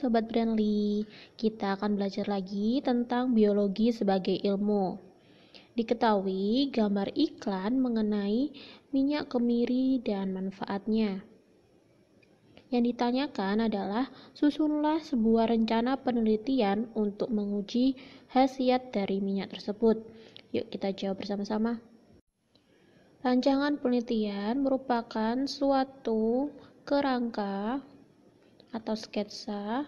Sobat Brandly. Kita akan belajar lagi tentang biologi sebagai ilmu. Diketahui gambar iklan mengenai minyak kemiri dan manfaatnya. Yang ditanyakan adalah susunlah sebuah rencana penelitian untuk menguji khasiat dari minyak tersebut. Yuk kita jawab bersama-sama. Rancangan penelitian merupakan suatu kerangka atau sketsa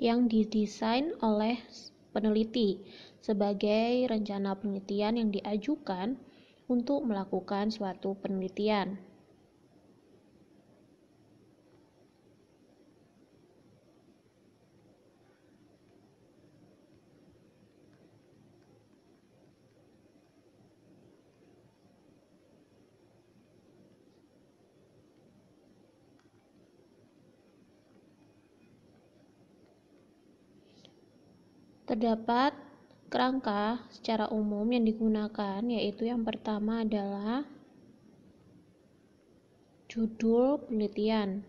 yang didesain oleh peneliti sebagai rencana penelitian yang diajukan untuk melakukan suatu penelitian. Terdapat kerangka secara umum yang digunakan yaitu yang pertama adalah judul penelitian.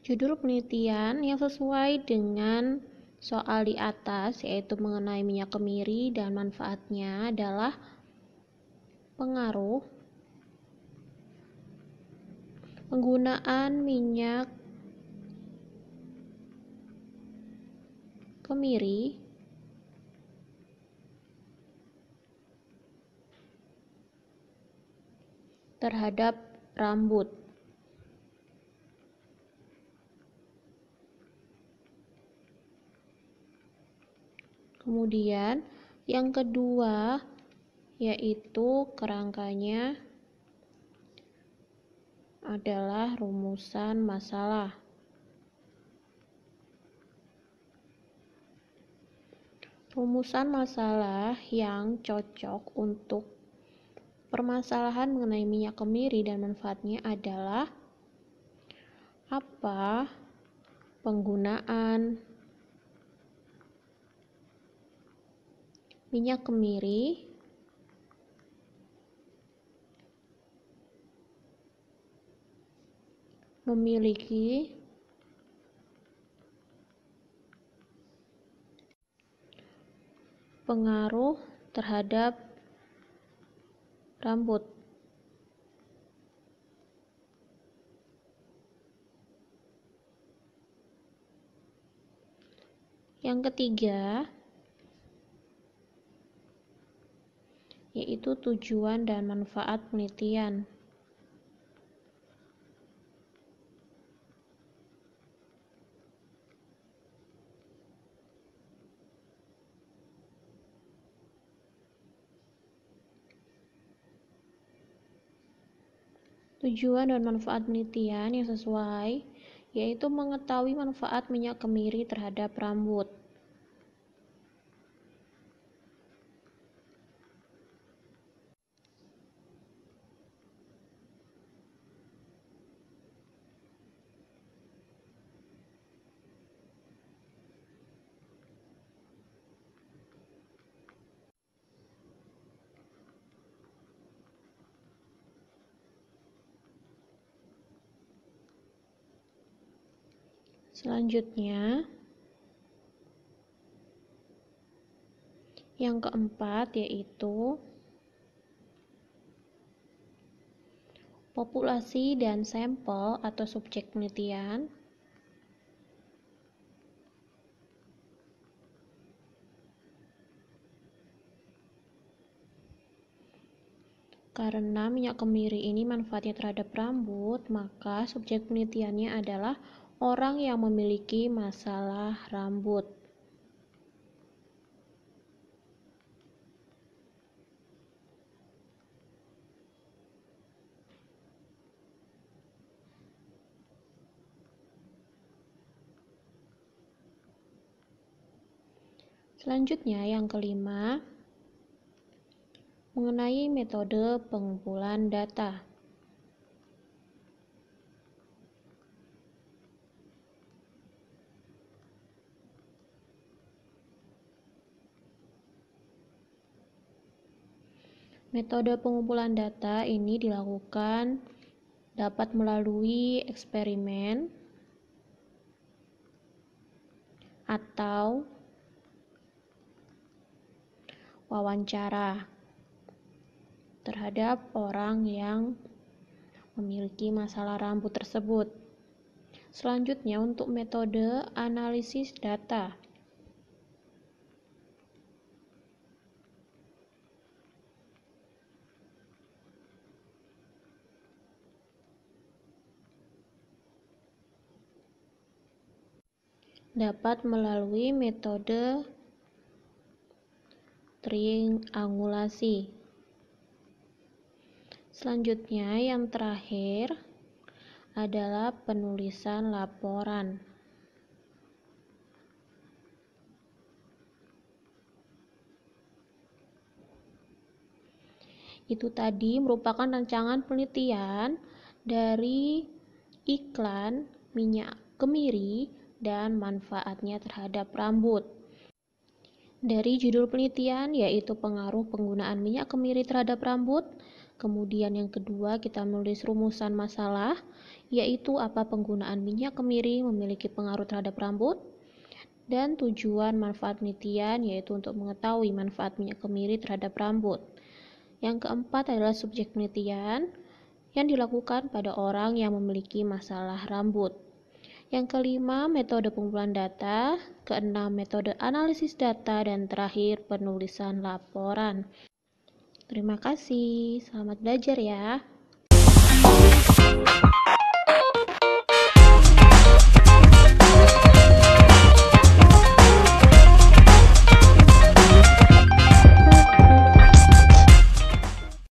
Judul penelitian yang sesuai dengan soal di atas yaitu mengenai minyak kemiri dan manfaatnya adalah pengaruh penggunaan minyak kemiri terhadap rambut. Kemudian, yang kedua yaitu kerangkanya adalah rumusan masalah. Rumusan masalah yang cocok untuk permasalahan mengenai minyak kemiri dan manfaatnya adalah apa penggunaan minyak kemiri memiliki pengaruh terhadap rambut. Yang ketiga, yaitu tujuan dan manfaat penelitian. Tujuan dan manfaat penelitian yang sesuai yaitu mengetahui manfaat minyak kemiri terhadap rambut, Selanjutnya, yang keempat yaitu populasi dan sampel atau subjek penelitian. Karena minyak kemiri ini manfaatnya terhadap rambut, maka subjek penelitiannya adalah orang yang memiliki masalah rambut. Selanjutnya, yang kelima mengenai metode pengumpulan data. Metode pengumpulan data ini dilakukan dapat melalui eksperimen atau wawancara terhadap orang yang memiliki masalah rambut tersebut. Selanjutnya untuk metode analisis data. dapat melalui metode triangulasi. Selanjutnya, yang terakhir adalah penulisan laporan. Itu tadi merupakan rancangan penelitian dari iklan minyak kemiri dan manfaatnya terhadap rambut. Dari judul penelitian yaitu pengaruh penggunaan minyak kemiri terhadap rambut, kemudian yang kedua kita menulis rumusan masalah yaitu apa penggunaan minyak kemiri memiliki pengaruh terhadap rambut dan tujuan manfaat penelitian yaitu untuk mengetahui manfaat minyak kemiri terhadap rambut. Yang keempat adalah subjek penelitian yang dilakukan pada orang yang memiliki masalah rambut. Yang kelima, metode pengumpulan data. Keenam, metode analisis data. Dan terakhir, penulisan laporan. Terima kasih, selamat belajar ya.